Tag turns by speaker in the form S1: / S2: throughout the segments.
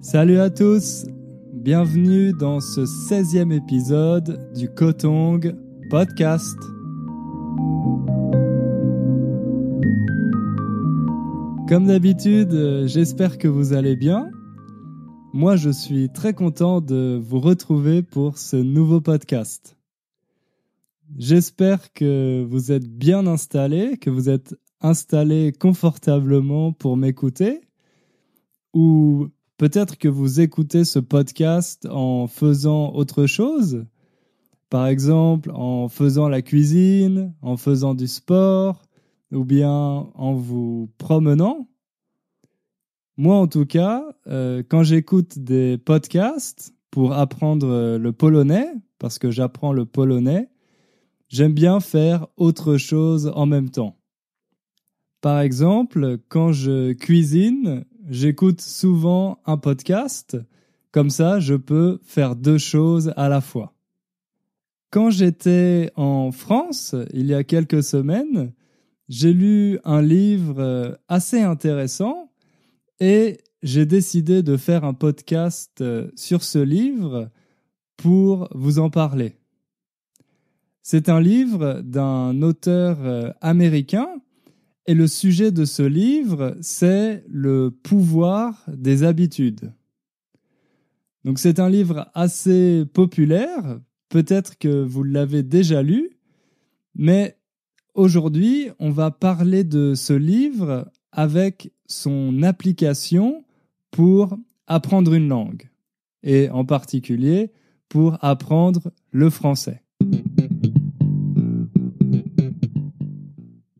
S1: Salut à tous, bienvenue dans ce 16e épisode du Kotong Podcast. Comme d'habitude, j'espère que vous allez bien. Moi, je suis très content de vous retrouver pour ce nouveau podcast. J'espère que vous êtes bien installés, que vous êtes installés confortablement pour m'écouter ou peut-être que vous écoutez ce podcast en faisant autre chose. Par exemple, en faisant la cuisine, en faisant du sport, ou bien en vous promenant. Moi, en tout cas, euh, quand j'écoute des podcasts pour apprendre euh, le polonais, parce que j'apprends le polonais, j'aime bien faire autre chose en même temps. Par exemple, quand je cuisine, j'écoute souvent un podcast, comme ça je peux faire deux choses à la fois. Quand j'étais en France, il y a quelques semaines, j'ai lu un livre euh, assez intéressant et j'ai décidé de faire un podcast euh, sur ce livre pour vous en parler. C'est un livre d'un auteur euh, américain et le sujet de ce livre, c'est le pouvoir des habitudes. Donc c'est un livre assez populaire, peut-être que vous l'avez déjà lu, mais aujourd'hui, on va parler de ce livre avec son application pour apprendre une langue, et en particulier pour apprendre le français.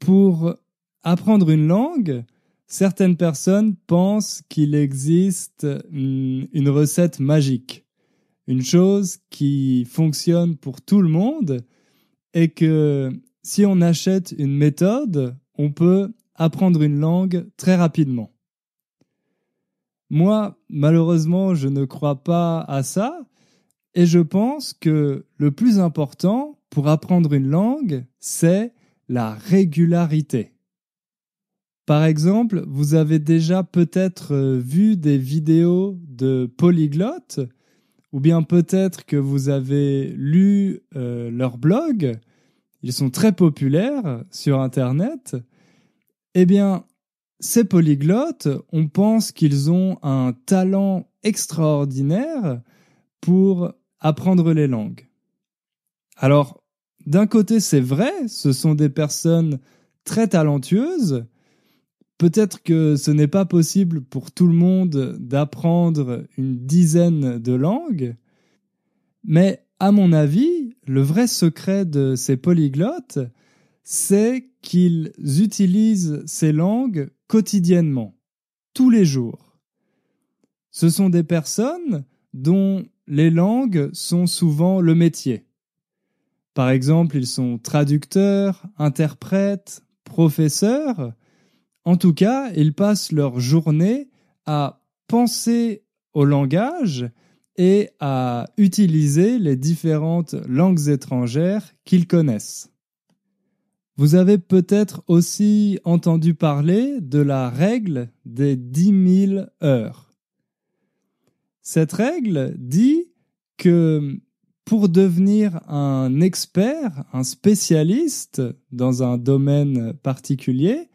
S1: Pour apprendre une langue, certaines personnes pensent qu'il existe une recette magique, une chose qui fonctionne pour tout le monde et que si on achète une méthode, on peut apprendre une langue très rapidement. Moi, malheureusement, je ne crois pas à ça et je pense que le plus important pour apprendre une langue, c'est la régularité. Par exemple, vous avez déjà peut-être euh, vu des vidéos de polyglottes, ou bien peut-être que vous avez lu euh, leur blog. Ils sont très populaires sur Internet. Eh bien, ces polyglottes, on pense qu'ils ont un talent extraordinaire pour apprendre les langues. Alors, d'un côté, c'est vrai, ce sont des personnes très talentueuses, Peut-être que ce n'est pas possible pour tout le monde d'apprendre une dizaine de langues, mais à mon avis, le vrai secret de ces polyglottes, c'est qu'ils utilisent ces langues quotidiennement, tous les jours. Ce sont des personnes dont les langues sont souvent le métier. Par exemple, ils sont traducteurs, interprètes, professeurs, en tout cas, ils passent leur journée à penser au langage et à utiliser les différentes langues étrangères qu'ils connaissent. Vous avez peut-être aussi entendu parler de la règle des dix 000 heures. Cette règle dit que pour devenir un expert, un spécialiste dans un domaine particulier,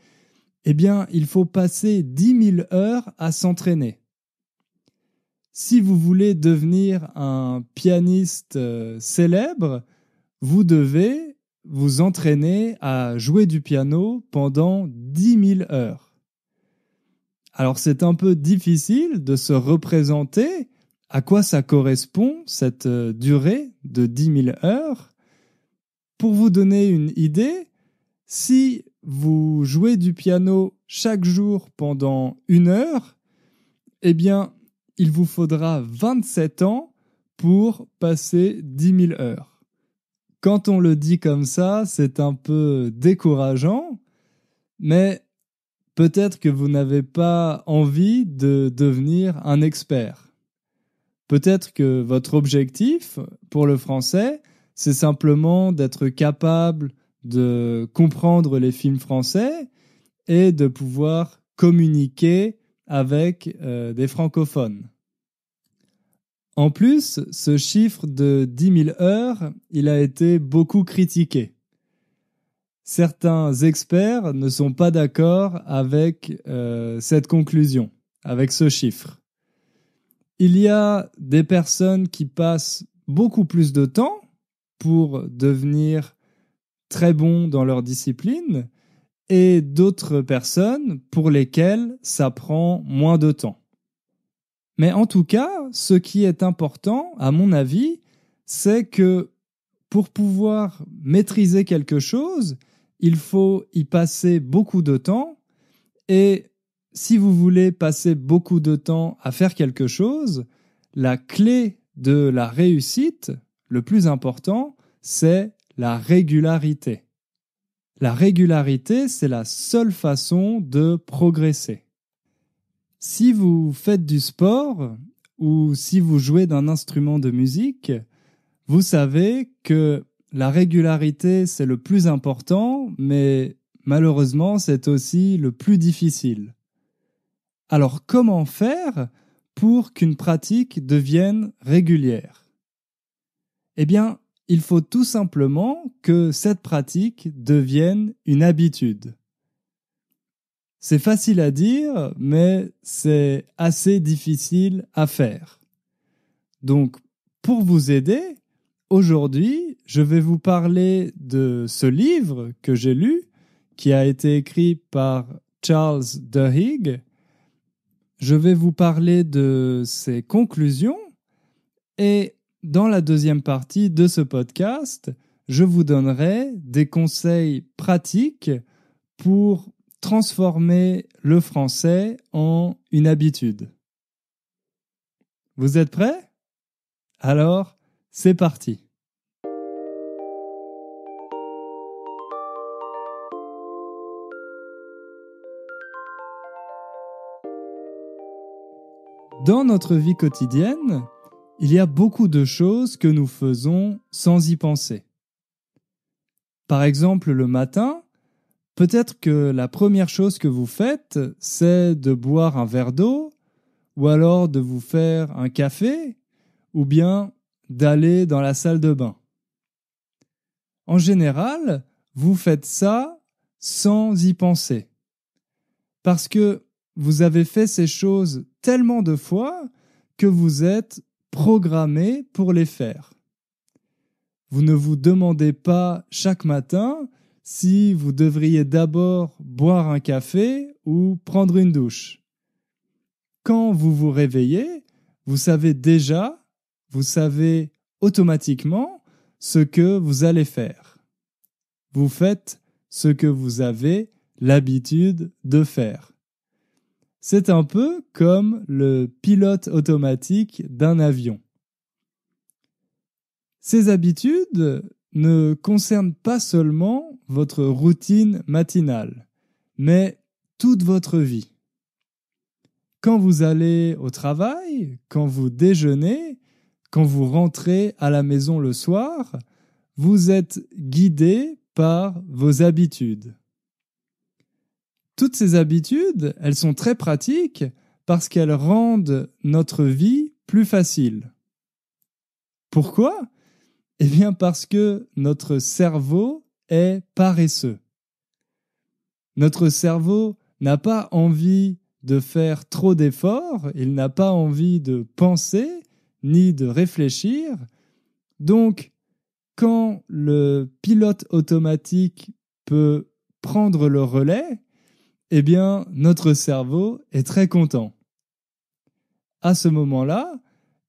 S1: eh bien, il faut passer 10 000 heures à s'entraîner. Si vous voulez devenir un pianiste euh, célèbre, vous devez vous entraîner à jouer du piano pendant 10 000 heures. Alors c'est un peu difficile de se représenter à quoi ça correspond, cette euh, durée de 10 000 heures. Pour vous donner une idée, si vous jouez du piano chaque jour pendant une heure, eh bien, il vous faudra 27 ans pour passer 10 000 heures. Quand on le dit comme ça, c'est un peu décourageant, mais peut-être que vous n'avez pas envie de devenir un expert. Peut-être que votre objectif pour le français, c'est simplement d'être capable de comprendre les films français et de pouvoir communiquer avec euh, des francophones. En plus, ce chiffre de 10 000 heures, il a été beaucoup critiqué. Certains experts ne sont pas d'accord avec euh, cette conclusion, avec ce chiffre. Il y a des personnes qui passent beaucoup plus de temps pour devenir très bons dans leur discipline et d'autres personnes pour lesquelles ça prend moins de temps. Mais en tout cas, ce qui est important, à mon avis, c'est que pour pouvoir maîtriser quelque chose, il faut y passer beaucoup de temps et si vous voulez passer beaucoup de temps à faire quelque chose, la clé de la réussite, le plus important, c'est la régularité. La régularité, c'est la seule façon de progresser. Si vous faites du sport ou si vous jouez d'un instrument de musique, vous savez que la régularité, c'est le plus important, mais malheureusement, c'est aussi le plus difficile. Alors comment faire pour qu'une pratique devienne régulière Eh bien, il faut tout simplement que cette pratique devienne une habitude. C'est facile à dire, mais c'est assez difficile à faire. Donc, pour vous aider, aujourd'hui, je vais vous parler de ce livre que j'ai lu, qui a été écrit par Charles De Duhigg. Je vais vous parler de ses conclusions et dans la deuxième partie de ce podcast, je vous donnerai des conseils pratiques pour transformer le français en une habitude. Vous êtes prêts Alors, c'est parti. Dans notre vie quotidienne, il y a beaucoup de choses que nous faisons sans y penser. Par exemple, le matin, peut-être que la première chose que vous faites, c'est de boire un verre d'eau, ou alors de vous faire un café, ou bien d'aller dans la salle de bain. En général, vous faites ça sans y penser. Parce que vous avez fait ces choses tellement de fois que vous êtes programmé pour les faire. Vous ne vous demandez pas chaque matin si vous devriez d'abord boire un café ou prendre une douche. Quand vous vous réveillez, vous savez déjà, vous savez automatiquement ce que vous allez faire. Vous faites ce que vous avez l'habitude de faire. C'est un peu comme le pilote automatique d'un avion. Ces habitudes ne concernent pas seulement votre routine matinale, mais toute votre vie. Quand vous allez au travail, quand vous déjeunez, quand vous rentrez à la maison le soir, vous êtes guidé par vos habitudes toutes ces habitudes, elles sont très pratiques parce qu'elles rendent notre vie plus facile. Pourquoi Eh bien parce que notre cerveau est paresseux. Notre cerveau n'a pas envie de faire trop d'efforts, il n'a pas envie de penser ni de réfléchir. Donc, quand le pilote automatique peut prendre le relais, eh bien, notre cerveau est très content. À ce moment-là,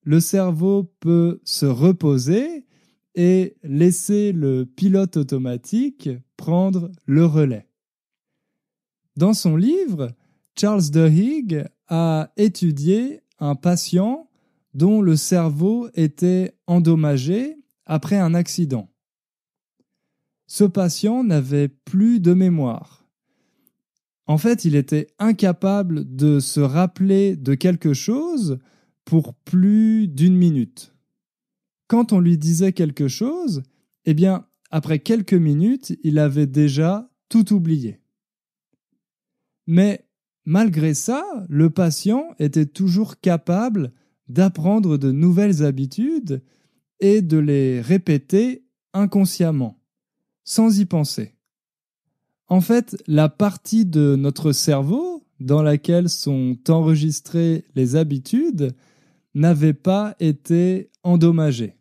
S1: le cerveau peut se reposer et laisser le pilote automatique prendre le relais. Dans son livre, Charles Higg a étudié un patient dont le cerveau était endommagé après un accident. Ce patient n'avait plus de mémoire en fait, il était incapable de se rappeler de quelque chose pour plus d'une minute. Quand on lui disait quelque chose, eh bien, après quelques minutes, il avait déjà tout oublié. Mais malgré ça, le patient était toujours capable d'apprendre de nouvelles habitudes et de les répéter inconsciemment, sans y penser. En fait, la partie de notre cerveau dans laquelle sont enregistrées les habitudes n'avait pas été endommagée.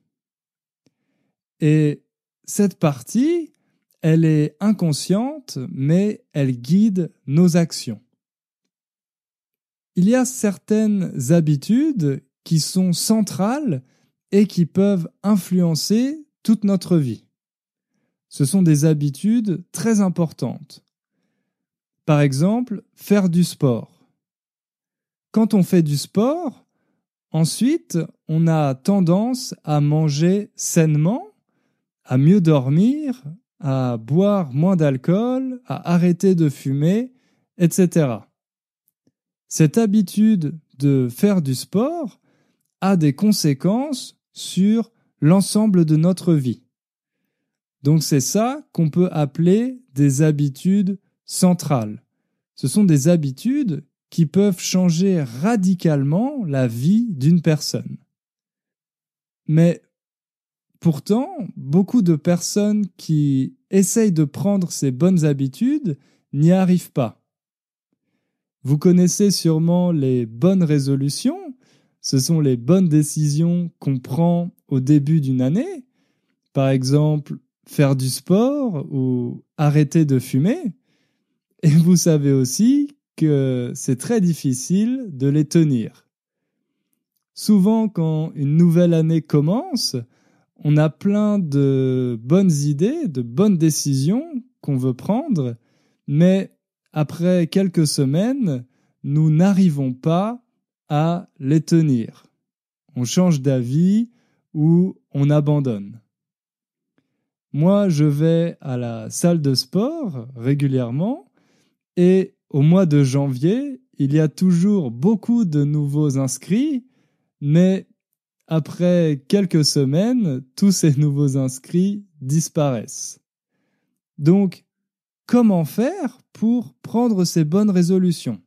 S1: Et cette partie, elle est inconsciente, mais elle guide nos actions. Il y a certaines habitudes qui sont centrales et qui peuvent influencer toute notre vie. Ce sont des habitudes très importantes. Par exemple, faire du sport. Quand on fait du sport, ensuite, on a tendance à manger sainement, à mieux dormir, à boire moins d'alcool, à arrêter de fumer, etc. Cette habitude de faire du sport a des conséquences sur l'ensemble de notre vie. Donc c'est ça qu'on peut appeler des habitudes centrales. Ce sont des habitudes qui peuvent changer radicalement la vie d'une personne. Mais pourtant, beaucoup de personnes qui essayent de prendre ces bonnes habitudes n'y arrivent pas. Vous connaissez sûrement les bonnes résolutions, ce sont les bonnes décisions qu'on prend au début d'une année. Par exemple, faire du sport ou arrêter de fumer. Et vous savez aussi que c'est très difficile de les tenir. Souvent, quand une nouvelle année commence, on a plein de bonnes idées, de bonnes décisions qu'on veut prendre, mais après quelques semaines, nous n'arrivons pas à les tenir. On change d'avis ou on abandonne. Moi, je vais à la salle de sport régulièrement et au mois de janvier, il y a toujours beaucoup de nouveaux inscrits, mais après quelques semaines, tous ces nouveaux inscrits disparaissent. Donc, comment faire pour prendre ces bonnes résolutions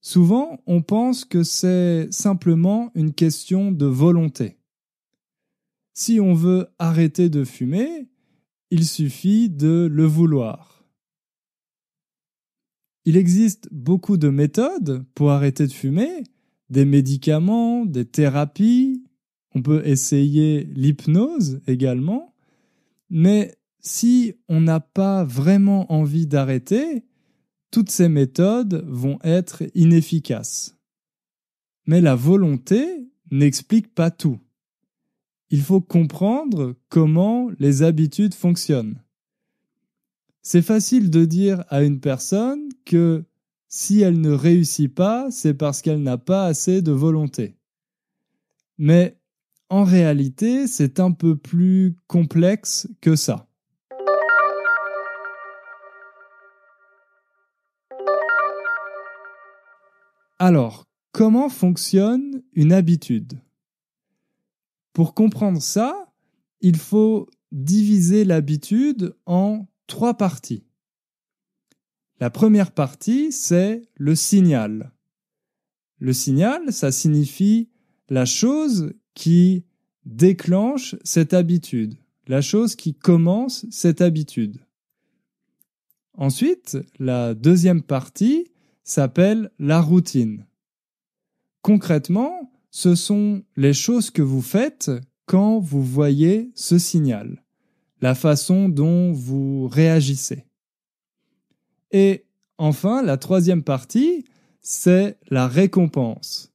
S1: Souvent, on pense que c'est simplement une question de volonté. Si on veut arrêter de fumer, il suffit de le vouloir. Il existe beaucoup de méthodes pour arrêter de fumer, des médicaments, des thérapies, on peut essayer l'hypnose également, mais si on n'a pas vraiment envie d'arrêter, toutes ces méthodes vont être inefficaces. Mais la volonté n'explique pas tout il faut comprendre comment les habitudes fonctionnent. C'est facile de dire à une personne que si elle ne réussit pas, c'est parce qu'elle n'a pas assez de volonté. Mais en réalité, c'est un peu plus complexe que ça. Alors, comment fonctionne une habitude pour comprendre ça, il faut diviser l'habitude en trois parties. La première partie, c'est le signal. Le signal, ça signifie la chose qui déclenche cette habitude, la chose qui commence cette habitude. Ensuite, la deuxième partie s'appelle la routine. Concrètement, ce sont les choses que vous faites quand vous voyez ce signal, la façon dont vous réagissez. Et enfin, la troisième partie, c'est la récompense.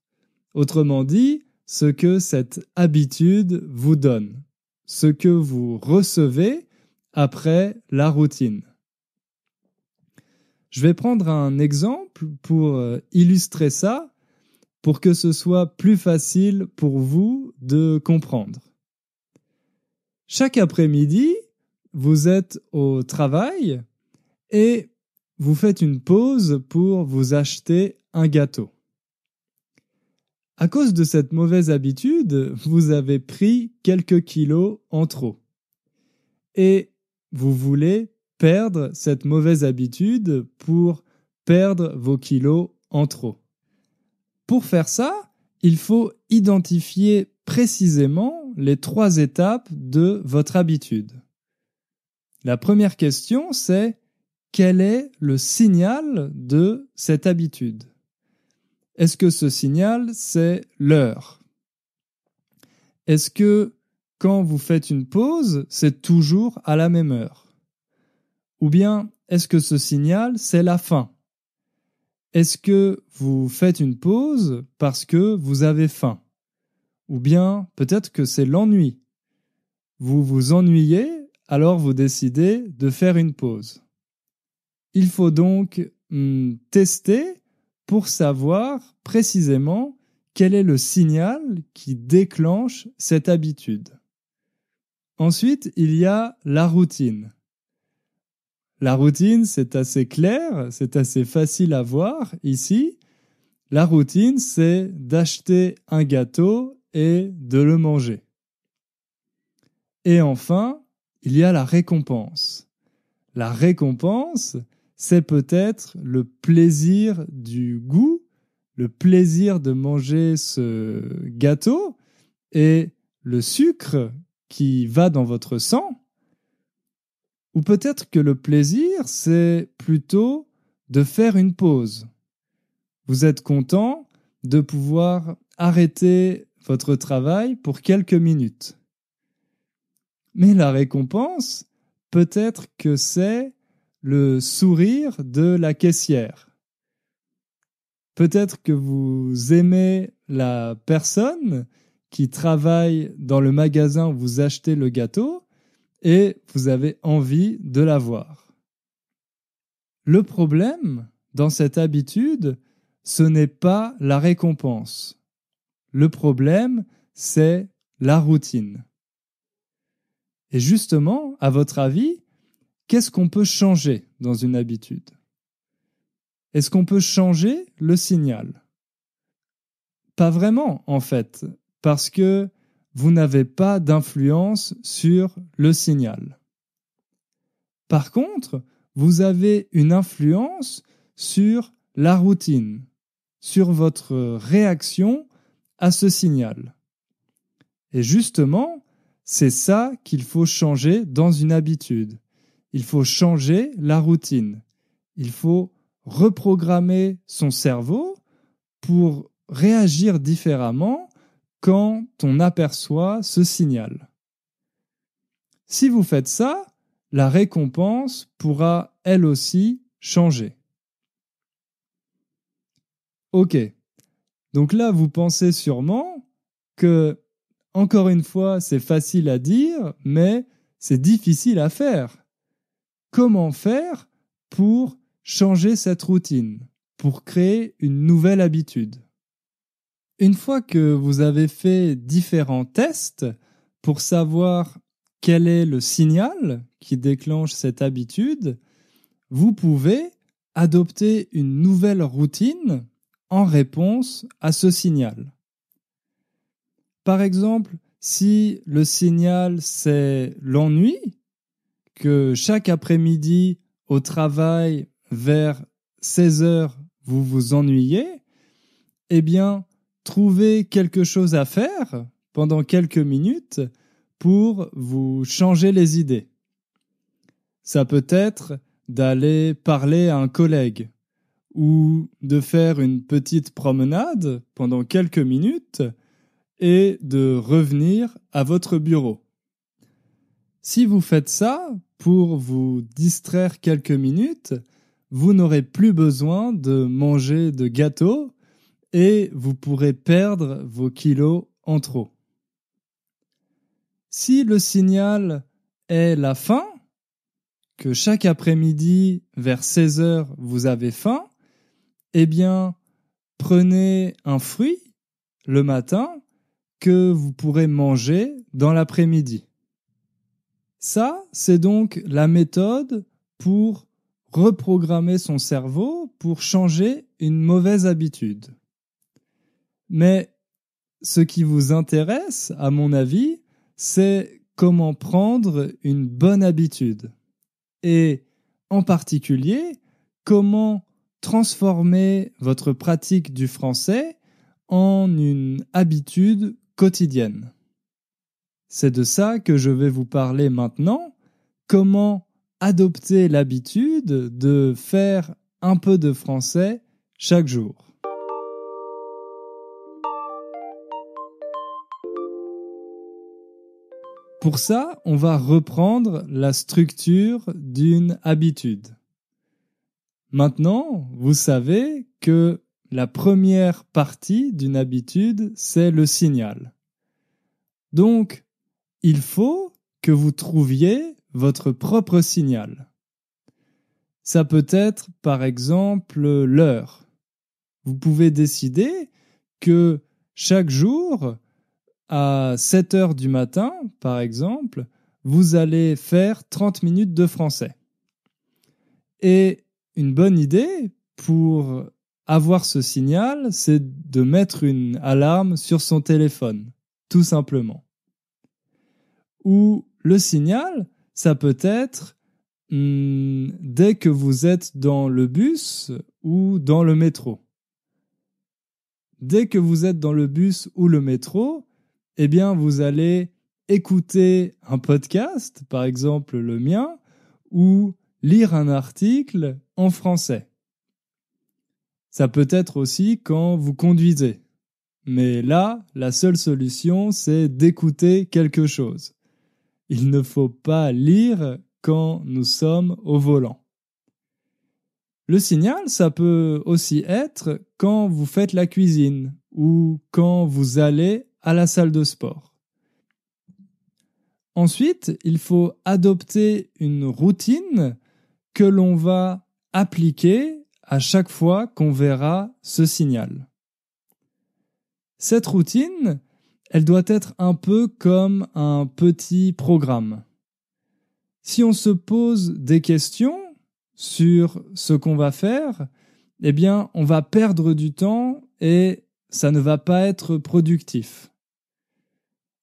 S1: Autrement dit, ce que cette habitude vous donne, ce que vous recevez après la routine. Je vais prendre un exemple pour euh, illustrer ça pour que ce soit plus facile pour vous de comprendre. Chaque après-midi, vous êtes au travail et vous faites une pause pour vous acheter un gâteau. À cause de cette mauvaise habitude, vous avez pris quelques kilos en trop. Et vous voulez perdre cette mauvaise habitude pour perdre vos kilos en trop. Pour faire ça, il faut identifier précisément les trois étapes de votre habitude. La première question, c'est quel est le signal de cette habitude Est-ce que ce signal, c'est l'heure Est-ce que quand vous faites une pause, c'est toujours à la même heure Ou bien est-ce que ce signal, c'est la fin est-ce que vous faites une pause parce que vous avez faim Ou bien peut-être que c'est l'ennui. Vous vous ennuyez, alors vous décidez de faire une pause. Il faut donc hmm, tester pour savoir précisément quel est le signal qui déclenche cette habitude. Ensuite, il y a la routine. La routine, c'est assez clair, c'est assez facile à voir ici. La routine, c'est d'acheter un gâteau et de le manger. Et enfin, il y a la récompense. La récompense, c'est peut-être le plaisir du goût, le plaisir de manger ce gâteau et le sucre qui va dans votre sang. Ou peut-être que le plaisir, c'est plutôt de faire une pause. Vous êtes content de pouvoir arrêter votre travail pour quelques minutes. Mais la récompense, peut-être que c'est le sourire de la caissière. Peut-être que vous aimez la personne qui travaille dans le magasin où vous achetez le gâteau, et vous avez envie de l'avoir Le problème dans cette habitude, ce n'est pas la récompense. Le problème, c'est la routine. Et justement, à votre avis, qu'est-ce qu'on peut changer dans une habitude Est-ce qu'on peut changer le signal Pas vraiment, en fait, parce que vous n'avez pas d'influence sur le signal. Par contre, vous avez une influence sur la routine, sur votre réaction à ce signal. Et justement, c'est ça qu'il faut changer dans une habitude. Il faut changer la routine. Il faut reprogrammer son cerveau pour réagir différemment quand on aperçoit ce signal. Si vous faites ça, la récompense pourra elle aussi changer. Ok. Donc là, vous pensez sûrement que, encore une fois, c'est facile à dire, mais c'est difficile à faire. Comment faire pour changer cette routine, pour créer une nouvelle habitude une fois que vous avez fait différents tests pour savoir quel est le signal qui déclenche cette habitude, vous pouvez adopter une nouvelle routine en réponse à ce signal. Par exemple, si le signal c'est l'ennui, que chaque après-midi au travail vers 16 heures vous vous ennuyez, eh bien, trouver quelque chose à faire pendant quelques minutes pour vous changer les idées. Ça peut être d'aller parler à un collègue ou de faire une petite promenade pendant quelques minutes et de revenir à votre bureau. Si vous faites ça pour vous distraire quelques minutes, vous n'aurez plus besoin de manger de gâteaux et vous pourrez perdre vos kilos en trop. Si le signal est la faim, que chaque après-midi vers 16 heures vous avez faim, eh bien prenez un fruit le matin que vous pourrez manger dans l'après-midi. Ça, c'est donc la méthode pour reprogrammer son cerveau pour changer une mauvaise habitude. Mais ce qui vous intéresse, à mon avis, c'est comment prendre une bonne habitude. Et en particulier, comment transformer votre pratique du français en une habitude quotidienne. C'est de ça que je vais vous parler maintenant, comment adopter l'habitude de faire un peu de français chaque jour. Pour ça, on va reprendre la structure d'une habitude. Maintenant, vous savez que la première partie d'une habitude, c'est le signal. Donc, il faut que vous trouviez votre propre signal. Ça peut être, par exemple, l'heure. Vous pouvez décider que chaque jour, à 7 heures du matin, par exemple, vous allez faire 30 minutes de français. Et une bonne idée pour avoir ce signal, c'est de mettre une alarme sur son téléphone, tout simplement. Ou le signal, ça peut être hmm, dès que vous êtes dans le bus ou dans le métro. Dès que vous êtes dans le bus ou le métro, eh bien, vous allez écouter un podcast, par exemple le mien, ou lire un article en français. Ça peut être aussi quand vous conduisez. Mais là, la seule solution, c'est d'écouter quelque chose. Il ne faut pas lire quand nous sommes au volant. Le signal, ça peut aussi être quand vous faites la cuisine ou quand vous allez à la salle de sport. Ensuite, il faut adopter une routine que l'on va appliquer à chaque fois qu'on verra ce signal. Cette routine, elle doit être un peu comme un petit programme. Si on se pose des questions sur ce qu'on va faire, eh bien, on va perdre du temps et ça ne va pas être productif.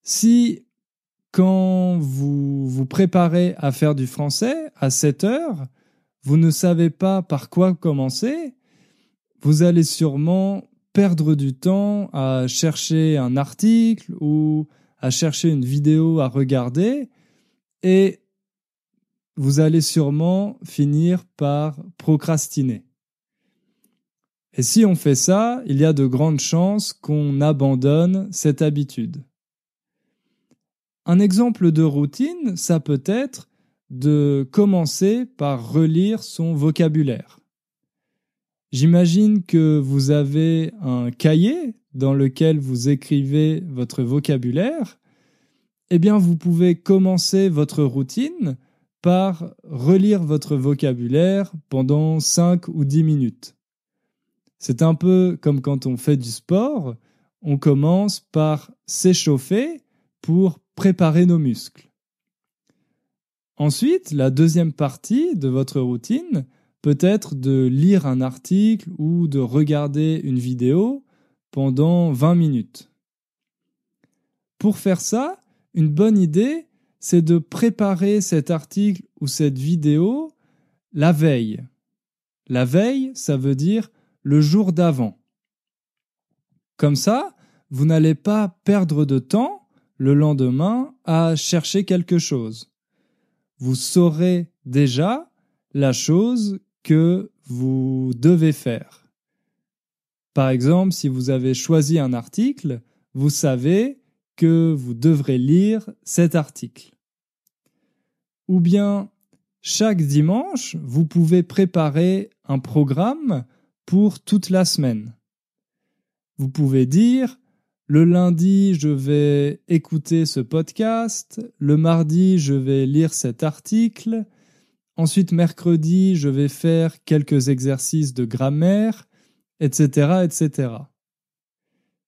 S1: Si quand vous vous préparez à faire du français à 7 heure, vous ne savez pas par quoi commencer, vous allez sûrement perdre du temps à chercher un article ou à chercher une vidéo à regarder et vous allez sûrement finir par procrastiner. Et si on fait ça, il y a de grandes chances qu'on abandonne cette habitude. Un exemple de routine, ça peut être de commencer par relire son vocabulaire. J'imagine que vous avez un cahier dans lequel vous écrivez votre vocabulaire. Eh bien, vous pouvez commencer votre routine par relire votre vocabulaire pendant 5 ou 10 minutes. C'est un peu comme quand on fait du sport, on commence par s'échauffer pour préparer nos muscles. Ensuite, la deuxième partie de votre routine peut être de lire un article ou de regarder une vidéo pendant 20 minutes. Pour faire ça, une bonne idée, c'est de préparer cet article ou cette vidéo la veille. La veille, ça veut dire le jour d'avant. Comme ça, vous n'allez pas perdre de temps le lendemain à chercher quelque chose. Vous saurez déjà la chose que vous devez faire. Par exemple, si vous avez choisi un article, vous savez que vous devrez lire cet article. Ou bien, chaque dimanche, vous pouvez préparer un programme pour toute la semaine. Vous pouvez dire le lundi, je vais écouter ce podcast. Le mardi, je vais lire cet article. Ensuite, mercredi, je vais faire quelques exercices de grammaire, etc., etc.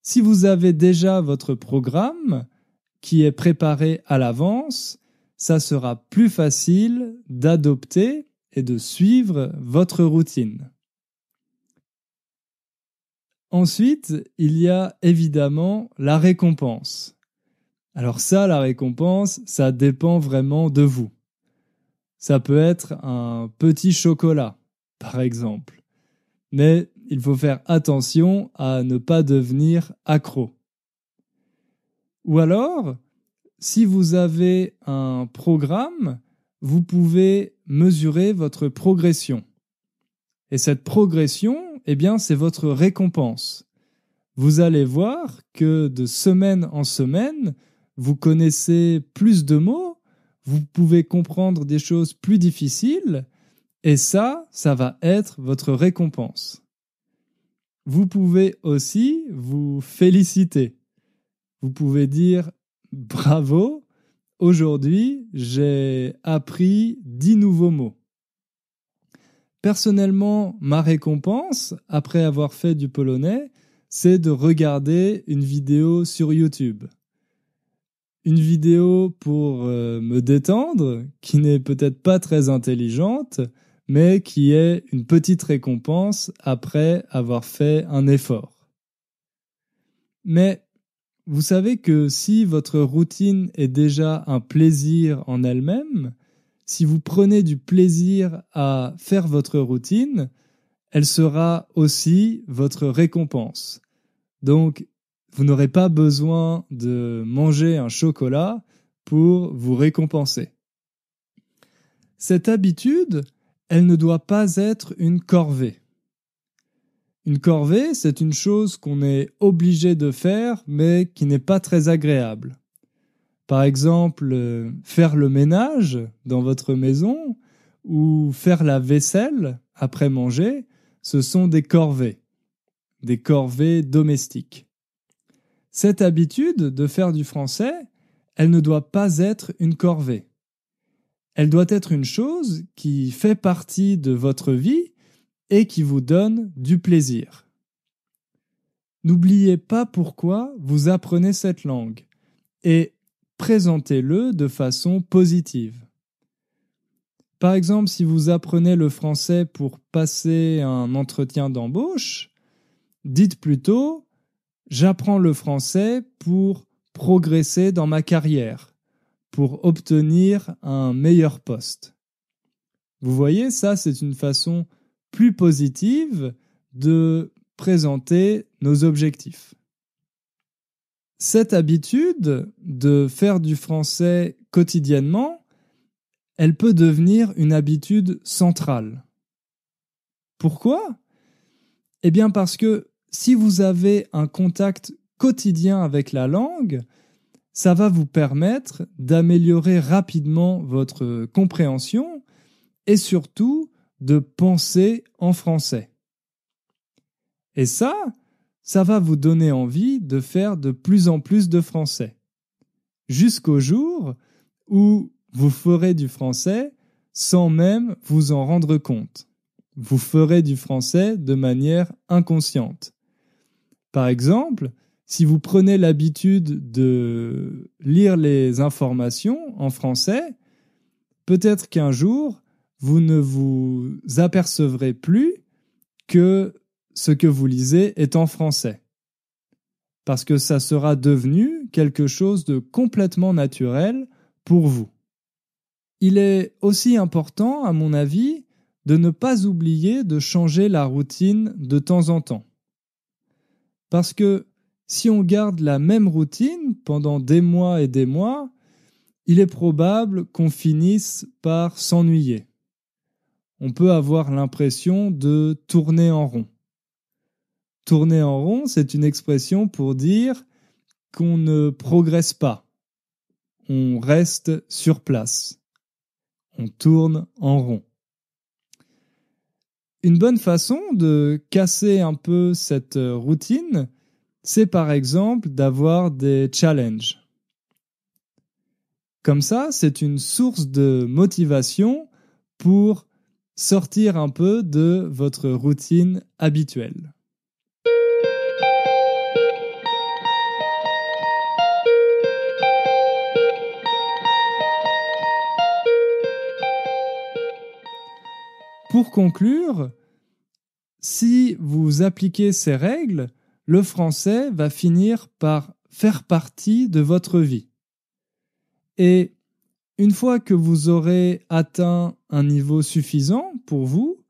S1: Si vous avez déjà votre programme qui est préparé à l'avance, ça sera plus facile d'adopter et de suivre votre routine. Ensuite, il y a évidemment la récompense. Alors ça, la récompense, ça dépend vraiment de vous. Ça peut être un petit chocolat, par exemple. Mais il faut faire attention à ne pas devenir accro. Ou alors, si vous avez un programme, vous pouvez mesurer votre progression. Et cette progression, eh bien, c'est votre récompense. Vous allez voir que de semaine en semaine, vous connaissez plus de mots, vous pouvez comprendre des choses plus difficiles, et ça, ça va être votre récompense. Vous pouvez aussi vous féliciter. Vous pouvez dire bravo, aujourd'hui j'ai appris dix nouveaux mots. Personnellement, ma récompense, après avoir fait du polonais, c'est de regarder une vidéo sur YouTube. Une vidéo pour euh, me détendre, qui n'est peut-être pas très intelligente, mais qui est une petite récompense après avoir fait un effort. Mais vous savez que si votre routine est déjà un plaisir en elle-même, si vous prenez du plaisir à faire votre routine, elle sera aussi votre récompense. Donc, vous n'aurez pas besoin de manger un chocolat pour vous récompenser. Cette habitude, elle ne doit pas être une corvée. Une corvée, c'est une chose qu'on est obligé de faire, mais qui n'est pas très agréable. Par exemple, euh, faire le ménage dans votre maison ou faire la vaisselle après manger, ce sont des corvées, des corvées domestiques. Cette habitude de faire du français, elle ne doit pas être une corvée. Elle doit être une chose qui fait partie de votre vie et qui vous donne du plaisir. N'oubliez pas pourquoi vous apprenez cette langue et présentez-le de façon positive. Par exemple, si vous apprenez le français pour passer un entretien d'embauche, dites plutôt J'apprends le français pour progresser dans ma carrière, pour obtenir un meilleur poste. Vous voyez, ça c'est une façon plus positive de présenter nos objectifs cette habitude de faire du français quotidiennement, elle peut devenir une habitude centrale. Pourquoi Eh bien parce que si vous avez un contact quotidien avec la langue, ça va vous permettre d'améliorer rapidement votre compréhension et surtout de penser en français. Et ça, ça va vous donner envie de faire de plus en plus de français. Jusqu'au jour où vous ferez du français sans même vous en rendre compte. Vous ferez du français de manière inconsciente. Par exemple, si vous prenez l'habitude de lire les informations en français, peut-être qu'un jour, vous ne vous apercevrez plus que ce que vous lisez est en français. Parce que ça sera devenu quelque chose de complètement naturel pour vous. Il est aussi important, à mon avis, de ne pas oublier de changer la routine de temps en temps. Parce que si on garde la même routine pendant des mois et des mois, il est probable qu'on finisse par s'ennuyer. On peut avoir l'impression de tourner en rond. Tourner en rond, c'est une expression pour dire qu'on ne progresse pas. On reste sur place. On tourne en rond. Une bonne façon de casser un peu cette routine, c'est par exemple d'avoir des challenges. Comme ça, c'est une source de motivation pour sortir un peu de votre routine habituelle. Pour conclure, si vous appliquez ces règles, le français va finir par faire partie de votre vie. Et une fois que vous aurez atteint un niveau suffisant pour vous,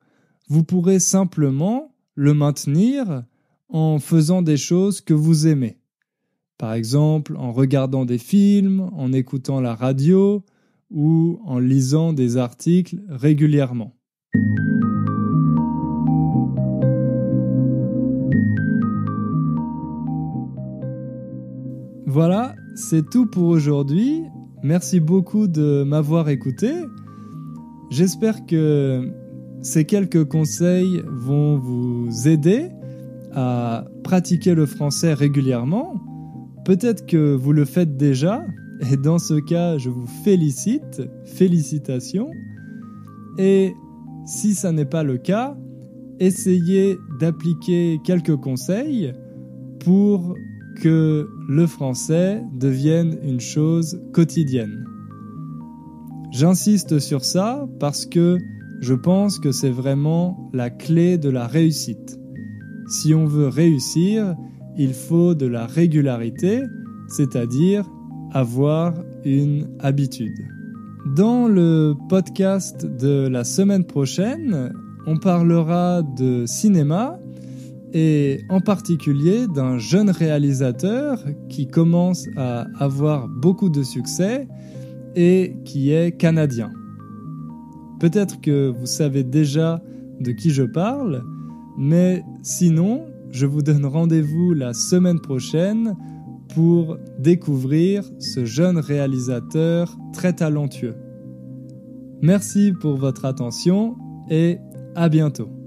S1: vous pourrez simplement le maintenir en faisant des choses que vous aimez. Par exemple, en regardant des films, en écoutant la radio ou en lisant des articles régulièrement. Voilà, c'est tout pour aujourd'hui. Merci beaucoup de m'avoir écouté. J'espère que ces quelques conseils vont vous aider à pratiquer le français régulièrement. Peut-être que vous le faites déjà, et dans ce cas, je vous félicite, félicitations. Et si ça n'est pas le cas, essayez d'appliquer quelques conseils pour que le français devienne une chose quotidienne. J'insiste sur ça parce que je pense que c'est vraiment la clé de la réussite. Si on veut réussir, il faut de la régularité, c'est-à-dire avoir une habitude. Dans le podcast de la semaine prochaine, on parlera de cinéma et en particulier d'un jeune réalisateur qui commence à avoir beaucoup de succès et qui est canadien. Peut-être que vous savez déjà de qui je parle, mais sinon, je vous donne rendez-vous la semaine prochaine pour découvrir ce jeune réalisateur très talentueux. Merci pour votre attention et à bientôt.